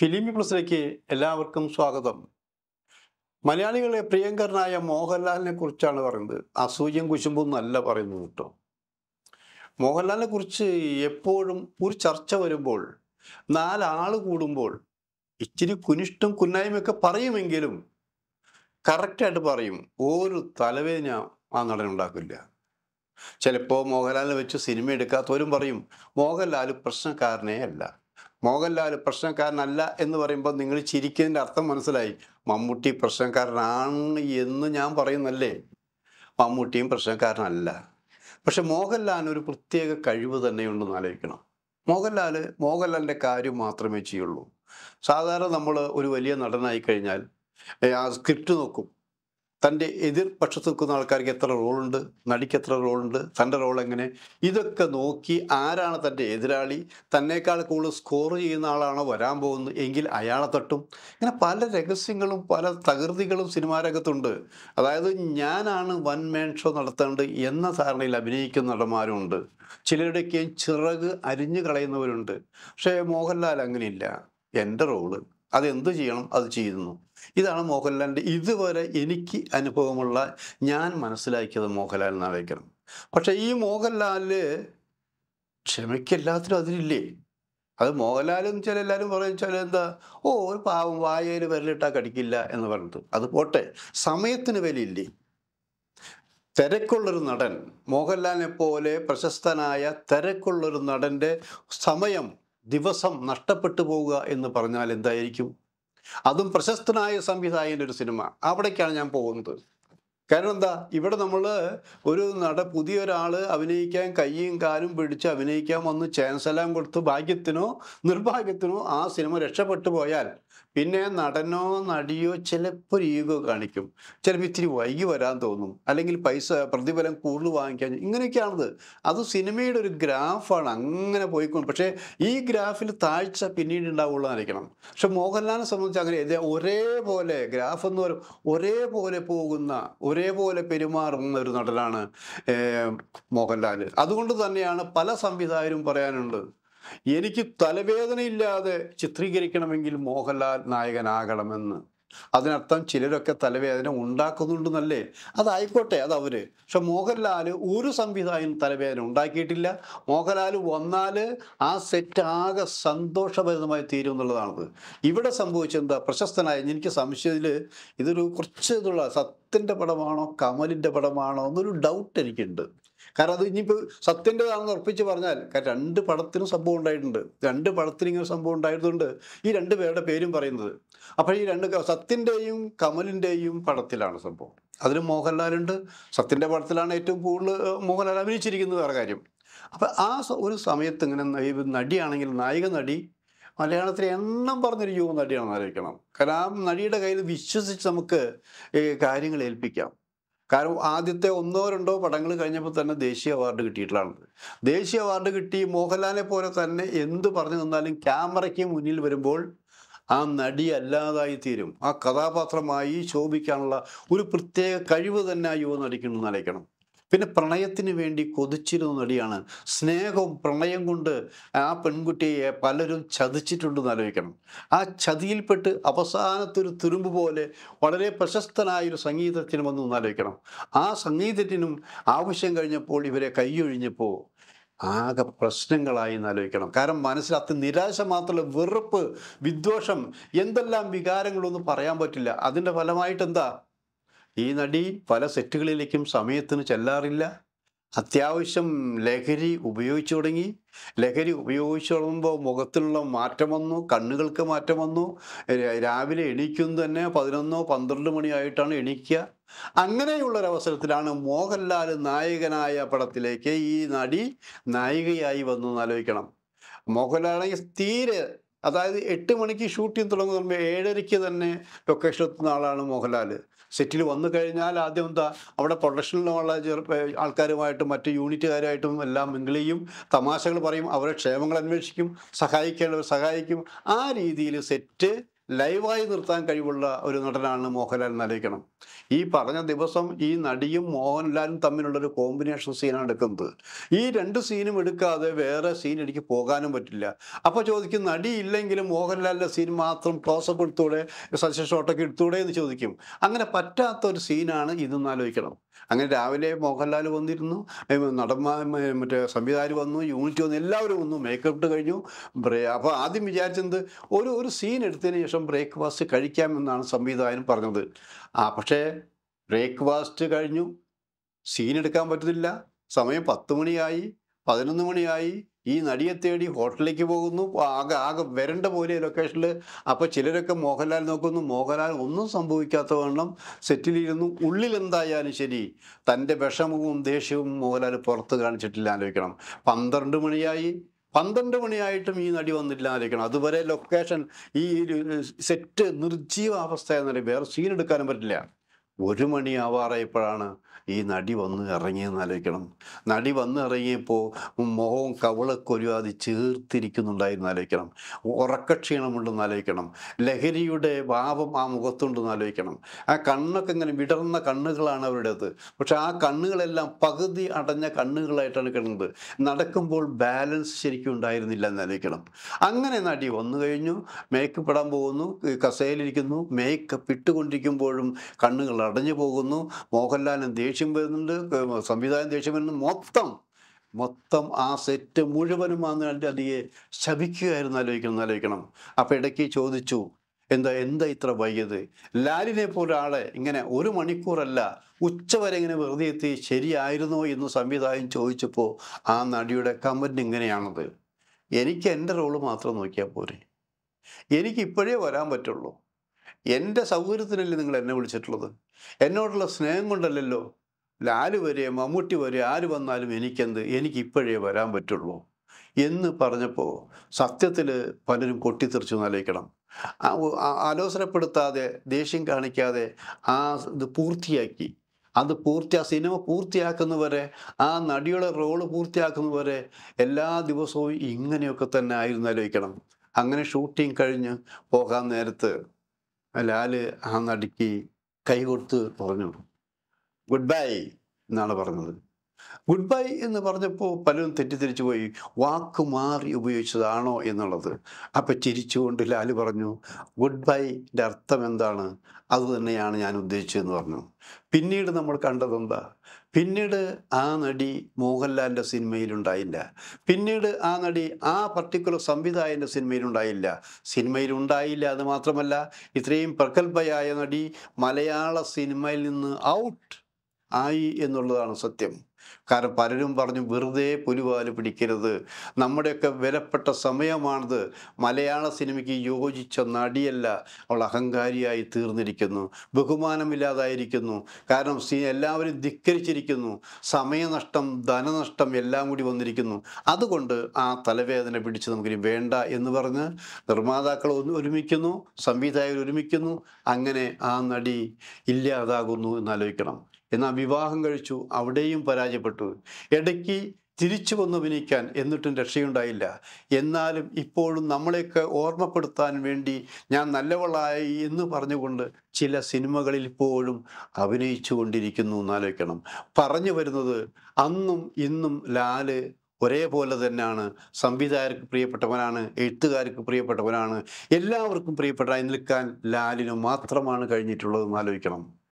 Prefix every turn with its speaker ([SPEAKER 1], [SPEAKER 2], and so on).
[SPEAKER 1] ഫിലിമി പ്ലസിലേക്ക് എല്ലാവർക്കും സ്വാഗതം മലയാളികളെ പ്രിയങ്കരനായ മോഹൻലാലിനെ കുറിച്ചാണ് പറയുന്നത് അസൂയം കുശുമ്പും നല്ല പറയുന്നത് കേട്ടോ മോഹൻലാലിനെ കുറിച്ച് എപ്പോഴും ഒരു ചർച്ച വരുമ്പോൾ നാലാൾ കൂടുമ്പോൾ ഇച്ചിരി കുനിഷ്ടം കുന്നായ്മയൊക്കെ പറയുമെങ്കിലും കറക്റ്റായിട്ട് പറയും ഒരു തലവേദന ആ നടൻ ഉണ്ടാക്കില്ല ചിലപ്പോൾ മോഹൻലാലിനെ വെച്ച് സിനിമ എടുക്കാത്തവരും പറയും മോഹൻലാൽ പ്രശ്നക്കാരനേ അല്ല മോഹൻലാൽ പ്രശ്നക്കാരനല്ല എന്ന് പറയുമ്പോൾ നിങ്ങൾ ചിരിക്കുന്നതിൻ്റെ അർത്ഥം മനസ്സിലായി മമ്മൂട്ടി പ്രശ്നക്കാരനാണ് എന്ന് ഞാൻ പറയുന്നല്ലേ മമ്മൂട്ടിയും പ്രശ്നക്കാരനല്ല പക്ഷെ മോഹൻലാലിന് ഒരു പ്രത്യേക കഴിവ് തന്നെയുണ്ടെന്ന് ആലോചിക്കണം മോഹൻലാൽ മോഹൻലാലിൻ്റെ കാര്യം മാത്രമേ ചെയ്യുള്ളൂ സാധാരണ നമ്മൾ ഒരു വലിയ നടനായി കഴിഞ്ഞാൽ ആ സ്ക്രിപ്റ്റ് നോക്കും തൻ്റെ എതിർപക്ഷത്ത് നിൽക്കുന്ന ആൾക്കാർക്ക് എത്ര റോളുണ്ട് നടിക്ക് എത്ര റോളുണ്ട് തൻ്റെ റോൾ എങ്ങനെ ഇതൊക്കെ നോക്കി ആരാണ് തൻ്റെ എതിരാളി തന്നേക്കാൾ കൂടുതൽ സ്കോർ ചെയ്യുന്ന ആളാണോ വരാൻ പോകുന്നത് എങ്കിൽ അയാളെ തട്ടും ഇങ്ങനെ പല രഹസ്യങ്ങളും പല തകൃതികളും സിനിമാ രംഗത്തുണ്ട് അതായത് ഞാനാണ് വൺ മാൻ ഷോ നടത്തേണ്ടത് എന്ന ധാരണയിൽ അഭിനയിക്കുന്ന നടന്മാരുണ്ട് ചിലരുടെയൊക്കെയും ചിറക് അരിഞ്ഞു കളയുന്നവരുണ്ട് പക്ഷേ മോഹൻലാൽ അങ്ങനെയില്ല എൻ്റെ റോള് അതെന്ത് ചെയ്യണം അത് ചെയ്യുന്നു ഇതാണ് മോഹൻലാലിൻ്റെ ഇതുവരെ എനിക്ക് അനുഭവമുള്ള ഞാൻ മനസ്സിലാക്കിയത് മോഹൻലാൽ നാവേക്കറും പക്ഷെ ഈ മോഹൻലാൽ ക്ഷമയ്ക്കെല്ലാത്തിനും അതിലില്ലേ അത് മോഹൻലാലും ചില എല്ലാവരും പറയും ചില എന്താ ഓ ഒരു പാവം വായയിൽ വിരലിട്ടാൽ കടിക്കില്ല എന്ന് പറഞ്ഞത് അത് പോട്ടെ സമയത്തിന് വിലയില്ലേ തിരക്കുള്ളൊരു നടൻ മോഹൻലാലിനെ പോലെ പ്രശസ്തനായ തിരക്കുള്ളൊരു നടൻ്റെ സമയം ദിവസം നഷ്ടപ്പെട്ടു പോവുക എന്ന് പറഞ്ഞാൽ എന്തായിരിക്കും അതും പ്രശസ്തനായ സംവിധായകൻ്റെ ഒരു സിനിമ അവിടേക്കാണ് ഞാൻ പോകുന്നത് കാരണം എന്താ ഇവിടെ നമ്മൾ ഒരു നട പുതിയൊരാൾ അഭിനയിക്കാൻ കൈയും കാലും പിടിച്ച് അഭിനയിക്കാൻ വന്ന് ചാൻസ് എല്ലാം കൊടുത്ത് ഭാഗ്യത്തിനോ നിർഭാഗ്യത്തിനോ ആ സിനിമ രക്ഷപ്പെട്ടു പോയാൽ പിന്നെ നടനോ നടിയോ ചിലപ്പോൾ ഈഗോ കാണിക്കും ചിലപ്പോൾ ഇത്തിരി വൈകി വരാൻ തോന്നും അല്ലെങ്കിൽ പൈസ പ്രതിഫലം കൂടുതൽ വാങ്ങിക്കാൻ ഇങ്ങനെയൊക്കെയാണത് അത് സിനിമയുടെ ഒരു ഗ്രാഫാണ് അങ്ങനെ പോയിക്കൊണ്ട് പക്ഷേ ഈ ഗ്രാഫിൽ താഴ്ച പിന്നീട് ഉണ്ടാവുള്ളതായിരിക്കണം പക്ഷെ മോഹൻലാലിനെ സംബന്ധിച്ച് അങ്ങനെ ഒരേപോലെ ഗ്രാഫ് എന്ന് പറയും ഒരേപോലെ പോകുന്ന ഒരേപോലെ പെരുമാറുന്ന ഒരു നടനാണ് മോഹൻലാൽ അതുകൊണ്ട് തന്നെയാണ് പല സംവിധായകരും പറയാനുണ്ട് എനിക്ക് തലവേദനയില്ലാതെ ചിത്രീകരിക്കണമെങ്കിൽ മോഹൻലാൽ നായകനാകണമെന്ന് അതിനർത്ഥം ചിലരൊക്കെ തലവേദന ഉണ്ടാക്കുന്നുണ്ടെന്നല്ലേ അതായിക്കോട്ടെ അത് അവര് പക്ഷെ മോഹൻലാൽ ഒരു സംവിധായകൻ തലവേദന ഉണ്ടാക്കിയിട്ടില്ല മോഹൻലാൽ വന്നാൽ ആ സെറ്റ് ആകെ സന്തോഷഭരിതമായി തീരും എന്നുള്ളതാണത് ഇവിടെ സംഭവിച്ചെന്താ പ്രശസ്തനായ എനിക്ക് സംശയത്തിൽ ഇതൊരു കുറച്ച് ഇതുള്ള സത്യൻ്റെ പടമാണോ കമലിൻ്റെ പടമാണോ എന്നൊരു ഡൗട്ട് എനിക്കുണ്ട് കാരണം അത് ഇനിയിപ്പോൾ സത്യൻ്റെതാണെന്ന് ഉറപ്പിച്ച് പറഞ്ഞാൽ കാരണം രണ്ട് പടത്തിനും സംഭവം ഉണ്ടായിട്ടുണ്ട് രണ്ട് പടത്തിനും ഇങ്ങനെ സംഭവം ഉണ്ടായിരുന്നുണ്ട് ഈ രണ്ട് പേരുടെ പേരും പറയുന്നത് അപ്പോൾ ഈ രണ്ട് സത്യൻ്റെയും കമലിൻ്റെയും പടത്തിലാണ് സംഭവം അതിൽ മോഹൻലാലുണ്ട് സത്യൻ്റെ പടത്തിലാണ് ഏറ്റവും കൂടുതൽ മോഹൻലാൽ അഭിനയിച്ചിരിക്കുന്നത് വേറെ കാര്യം അപ്പം ആ ഒരു സമയത്ത് ഇങ്ങനെ നടിയാണെങ്കിൽ നായിക നടി മലയാളത്തിലെ എണ്ണം പറഞ്ഞൊരു യുവ നടിയാണെന്ന് ആലോചിക്കണം കാരണം ആ നടിയുടെ കയ്യിൽ വിശ്വസിച്ച് നമുക്ക് കാര്യങ്ങൾ ഏൽപ്പിക്കാം കാരണം ആദ്യത്തെ ഒന്നോ രണ്ടോ പടങ്ങൾ കഴിഞ്ഞപ്പോൾ തന്നെ ദേശീയ അവാർഡ് കിട്ടിയിട്ടുള്ളതാണ് ദേശീയ അവാർഡ് കിട്ടി മോഹൻലാലിനെ പോലെ തന്നെ എന്ത് പറഞ്ഞു നിന്നാലും ക്യാമറയ്ക്ക് മുന്നിൽ വരുമ്പോൾ ആ നടി അല്ലാതായി തീരും ആ കഥാപാത്രമായി ശോഭിക്കാനുള്ള ഒരു പ്രത്യേക കഴിവ് തന്നെ ആ യുവ നടിക്കുന്നു അറിയിക്കണം പിന്നെ പ്രണയത്തിന് വേണ്ടി കൊതിച്ചിരുന്ന നടിയാണ് സ്നേഹവും പ്രണയം കൊണ്ട് ആ പെൺകുട്ടിയെ പലരും ചതിച്ചിട്ടുണ്ടെന്ന് ആലോചിക്കണം ആ ചതിയിൽപ്പെട്ട് അവസാനത്തൊരു തുരുമ്പ് പോലെ വളരെ പ്രശസ്തനായൊരു സംഗീതത്തിന് വന്നു ആലോചിക്കണം ആ സംഗീതത്തിനും ആവശ്യം കഴിഞ്ഞപ്പോൾ ഇവരെ കൈയൊഴിഞ്ഞപ്പോൾ ആകെ പ്രശ്നങ്ങളായി എന്നാലോചിക്കണം കാരണം മനസ്സിലത്ത് നിരാശ മാത്രമല്ല വെറുപ്പ് വിദ്വേഷം എന്തെല്ലാം വികാരങ്ങളൊന്നും പറയാൻ പറ്റില്ല അതിൻ്റെ ഫലമായിട്ട് എന്താ ഈ നടി പല സെറ്റുകളിലേക്കും സമയത്തിന് ചെല്ലാറില്ല അത്യാവശ്യം ലഹരി ഉപയോഗിച്ചു തുടങ്ങി ലഹരി ഉപയോഗിച്ചു തുടങ്ങുമ്പോൾ മുഖത്തിനുള്ള മാറ്റം വന്നു കണ്ണുകൾക്ക് മാറ്റം വന്നു രാവിലെ എണീക്കും തന്നെ പതിനൊന്നോ പന്ത്രണ്ട് മണിയായിട്ടാണ് എണീക്കുക അങ്ങനെയുള്ളൊരവസരത്തിലാണ് മോഹൻലാൽ നായകനായ പടത്തിലേക്ക് ഈ നടി നായികയായി വന്നു ആലോചിക്കണം മോഹൻലാലാണെങ്കിൽ തീരെ അതായത് എട്ട് മണിക്ക് ഷൂട്ടിംഗ് തുടങ്ങുമ്പോൾ ഏഴരയ്ക്ക് തന്നെ ലൊക്കേഷൻ എത്തുന്ന ആളാണ് മോഹൻലാൽ സെറ്റിൽ വന്നു കഴിഞ്ഞാൽ ആദ്യം എന്താ അവിടെ പ്രൊഡക്ഷനിലുള്ള ആൾക്കാരുമായിട്ടും മറ്റ് യൂണിറ്റുകാരുമായിട്ടും എല്ലാം മിങ്കിൾ ചെയ്യും തമാശകൾ പറയും അവരെ ക്ഷേമങ്ങൾ അന്വേഷിക്കും സഹായിക്കേണ്ടവർ സഹായിക്കും ആ രീതിയിൽ സെറ്റ് ലൈവായി നിർത്താൻ കഴിവുള്ള ഒരു നടനാണ് മോഹൻലാൽ എന്നറിയിക്കണം ഈ പറഞ്ഞ ദിവസം ഈ നടിയും മോഹൻലാലും തമ്മിലുള്ള ഒരു കോമ്പിനേഷൻ സീനാണ് എടുക്കുന്നത് ഈ രണ്ട് സീനും എടുക്കാതെ വേറെ സീൻ എനിക്ക് പോകാനും പറ്റില്ല അപ്പോൾ ചോദിക്കും നടി ഇല്ലെങ്കിലും മോഹൻലാലിൻ്റെ സീൻ മാത്രം ക്ലോസപ്പ് എടുത്തൂടെ സജഷൻ ഷോട്ടൊക്കെ എടുത്തൂടെ എന്ന് ചോദിക്കും അങ്ങനെ പറ്റാത്ത ഒരു സീനാണ് ഇതെന്ന് ആലോചിക്കണം അങ്ങനെ രാവിലെ മോഹൻലാൽ വന്നിരുന്നു നടന്മാർ മറ്റേ സംവിധായകർ വന്നു യൂണിറ്റ് വന്നു എല്ലാവരും വന്നു മേക്കപ്പ് ഇട്ട് കഴിഞ്ഞു അപ്പോൾ ആദ്യം വിചാരിച്ചത് ഒരു ഒരു സീൻ എടുത്തതിന് ശേഷം ദിവസം ബ്രേക്ക്ഫാസ്റ്റ് കഴിക്കാമെന്നാണ് സംവിധായകൻ പറഞ്ഞത് ആ പക്ഷേ ബ്രേക്ക്ഫാസ്റ്റ് കഴിഞ്ഞു സീൻ എടുക്കാൻ പറ്റുന്നില്ല സമയം പത്ത് മണിയായി പതിനൊന്ന് മണിയായി ഈ നടിയെ തേടി ഹോട്ടലിലേക്ക് പോകുന്നു ആകെ ആകെ വരണ്ട പോലെ ലൊക്കേഷനിൽ അപ്പോൾ ചിലരൊക്കെ മോഹൻലാൽ നോക്കുന്നു മോഹൻലാൽ ഒന്നും സംഭവിക്കാത്ത വണ്ണം സെറ്റിലിരുന്നു ഉള്ളിൽ എന്തായാലും ശരി തൻ്റെ വിഷമവും ദേഷ്യവും മോഹൻലാൽ പുറത്ത് കാണിച്ചിട്ടില്ല ആലോചിക്കണം പന്ത്രണ്ട് മണിയായി പന്ത്രണ്ട് മണിയായിട്ടും ഈ നടി വന്നില്ലാതിരിക്കണം അതുവരെ ലൊക്കേഷൻ ഈ സെറ്റ് നിർജീവ അവസ്ഥ വേറെ സീൻ എടുക്കാനും പറ്റില്ല ഒരു മണിയാവാറായപ്പോഴാണ് ഈ നടി വന്ന് ഇറങ്ങിയെന്ന് ആലോചിക്കണം നടി വന്ന് ഇറങ്ങിയപ്പോൾ മുഖവും കവളക്കൊരുവാതി ചേർത്തിരിക്കുന്നുണ്ടായിരുന്നു ആലോചിക്കണം ഉറക്കക്ഷീണമുണ്ടെന്ന് ആലോചിക്കണം ലഹരിയുടെ ഭാവം ആ മുഖത്തുണ്ടെന്ന് ആലോചിക്കണം ആ കണ്ണൊക്കെ ഇങ്ങനെ വിടർന്ന കണ്ണുകളാണ് അവരുടേത് പക്ഷെ ആ കണ്ണുകളെല്ലാം പകുതി അടഞ്ഞ കണ്ണുകളായിട്ടാണ് കിടന്നത് നടക്കുമ്പോൾ ബാലൻസ് ശരിക്കും ഉണ്ടായിരുന്നില്ല എന്ന് ആലോചിക്കണം അങ്ങനെ നടി വന്നു കഴിഞ്ഞു മേക്കപ്പ് ഇടാൻ പോകുന്നു കസേലിരിക്കുന്നു മേക്കപ്പ് ഇട്ടുകൊണ്ടിരിക്കുമ്പോഴും കണ്ണുകളാണ് അടഞ്ഞു പോകുന്നു മോഹൻലാലിന് ദേഷ്യം വരുന്നുണ്ട് സംവിധാനം ദേഷ്യം വരുന്നുണ്ട് മൊത്തം മൊത്തം ആ സെറ്റ് മുഴുവനും എൻ്റെ അതിയെ ശപിക്കുകയായിരുന്നു ആലോചിക്കണം ആലോചിക്കണം അപ്പം ഇടയ്ക്ക് ചോദിച്ചു എന്താ എന്താ ഇത്ര വൈകിയത് ലാലിനെ പോലൊരാളെ ഇങ്ങനെ ഒരു മണിക്കൂറല്ല ഉച്ചവരെ ഇങ്ങനെ വെറുതെ എത്തി ശരിയായിരുന്നോ എന്ന് സംവിധായകൻ ചോദിച്ചപ്പോൾ ആ നടിയുടെ കമൻറ്റ് ഇങ്ങനെയാണത് എനിക്ക് എൻ്റെ റോള് മാത്രം നോക്കിയാൽ പോരെ എനിക്ക് ഇപ്പോഴേ വരാൻ പറ്റുള്ളൂ എൻ്റെ സൗകര്യത്തിനല്ലേ നിങ്ങൾ എന്നെ വിളിച്ചിട്ടുള്ളത് എന്നോടുള്ള സ്നേഹം കൊണ്ടല്ലല്ലോ ലാല് വരെ മമ്മൂട്ടി വരെ ആര് വന്നാലും എനിക്കെന്ത് എനിക്ക് ഇപ്പോഴേ വരാൻ പറ്റുള്ളൂ എന്ന് പറഞ്ഞപ്പോൾ സത്യത്തിൽ പലരും പൊട്ടിത്തെറിച്ചു നിലയിക്കണം ആലോചനപ്പെടുത്താതെ ദേഷ്യം കാണിക്കാതെ ആ ഇത് പൂർത്തിയാക്കി അത് പൂർത്തി ആ സിനിമ പൂർത്തിയാക്കുന്നവരെ ആ നടിയുടെ റോള് പൂർത്തിയാക്കുന്നവരെ എല്ലാ ദിവസവും ഇങ്ങനെയൊക്കെ തന്നെ ആയിരുന്നു ആലോചിക്കണം അങ്ങനെ ഷൂട്ടിങ് കഴിഞ്ഞ് പോകാൻ നേരത്ത് ലാല് ആ നടിക്ക് കൈ കൊടുത്ത് പറഞ്ഞു ഗുഡ് ബൈ എന്നാണ് പറഞ്ഞത് ഗുഡ് ബൈ എന്ന് പറഞ്ഞപ്പോൾ പലരും തെറ്റിദ്ധരിച്ചു പോയി വാക്ക് മാറി ഉപയോഗിച്ചതാണോ എന്നുള്ളത് അപ്പം ചിരിച്ചുകൊണ്ട് ലാല് പറഞ്ഞു ഗുഡ് ബൈൻ്റെ അർത്ഥം എന്താണ് അത് തന്നെയാണ് ഞാൻ ഉദ്ദേശിച്ചതെന്ന് പറഞ്ഞു പിന്നീട് നമ്മൾ കണ്ടതെന്താ പിന്നീട് ആ നടി മോഹൻലാലിൻ്റെ സിനിമയിലുണ്ടായില്ല പിന്നീട് ആ നടി ആ പർട്ടിക്കുലർ സംവിധായകൻ്റെ സിനിമയിലുണ്ടായില്ല സിനിമയിലുണ്ടായില്ല അത് മാത്രമല്ല ഇത്രയും പ്രഗത്ഭയായ നടി മലയാള സിനിമയിൽ നിന്ന് ഔട്ട് ആയി എന്നുള്ളതാണ് സത്യം കാരണം പലരും പറഞ്ഞു വെറുതെ പുലിവാൽ പിടിക്കരുത് നമ്മുടെയൊക്കെ വിലപ്പെട്ട സമയമാണത് മലയാള സിനിമയ്ക്ക് യോജിച്ച നടിയല്ല അവൾ അഹങ്കാരിയായി തീർന്നിരിക്കുന്നു ബഹുമാനമില്ലാതായിരിക്കുന്നു കാരണം സി എല്ലാവരും ധിക്കരിച്ചിരിക്കുന്നു സമയനഷ്ടം ധനനഷ്ടം എല്ലാം കൂടി വന്നിരിക്കുന്നു അതുകൊണ്ട് ആ തലവേദന പിടിച്ച് നമുക്കിനി വേണ്ട എന്ന് പറഞ്ഞ് നിർമ്മാതാക്കൾ ഒരുമിക്കുന്നു സംവിധായകർ ഒരുമിക്കുന്നു അങ്ങനെ ആ നടി ഇല്ലാതാകുന്നു എന്നാലോചിക്കണം എന്നാൽ വിവാഹം കഴിച്ചു അവിടെയും പരാജയപ്പെട്ടു ഇടയ്ക്ക് തിരിച്ചു വന്ന് അഭിനയിക്കാൻ എന്നിട്ടും രക്ഷയുണ്ടായില്ല എന്നാലും ഇപ്പോഴും നമ്മളെയൊക്കെ ഓർമ്മപ്പെടുത്താൻ വേണ്ടി ഞാൻ നല്ലവളായി എന്ന് പറഞ്ഞുകൊണ്ട് ചില സിനിമകളിൽ ഇപ്പോഴും അഭിനയിച്ചു കൊണ്ടിരിക്കുന്നു എന്നാലോചിക്കണം പറഞ്ഞു വരുന്നത് അന്നും ഇന്നും ലാല് ഒരേപോലെ തന്നെയാണ് സംവിധായകർക്ക് പ്രിയപ്പെട്ടവനാണ് എഴുത്തുകാർക്ക് പ്രിയപ്പെട്ടവനാണ് എല്ലാവർക്കും പ്രിയപ്പെട്ടതായി നിൽക്കാൻ ലാലിന് മാത്രമാണ് കഴിഞ്ഞിട്ടുള്ളതെന്ന് ആലോചിക്കണം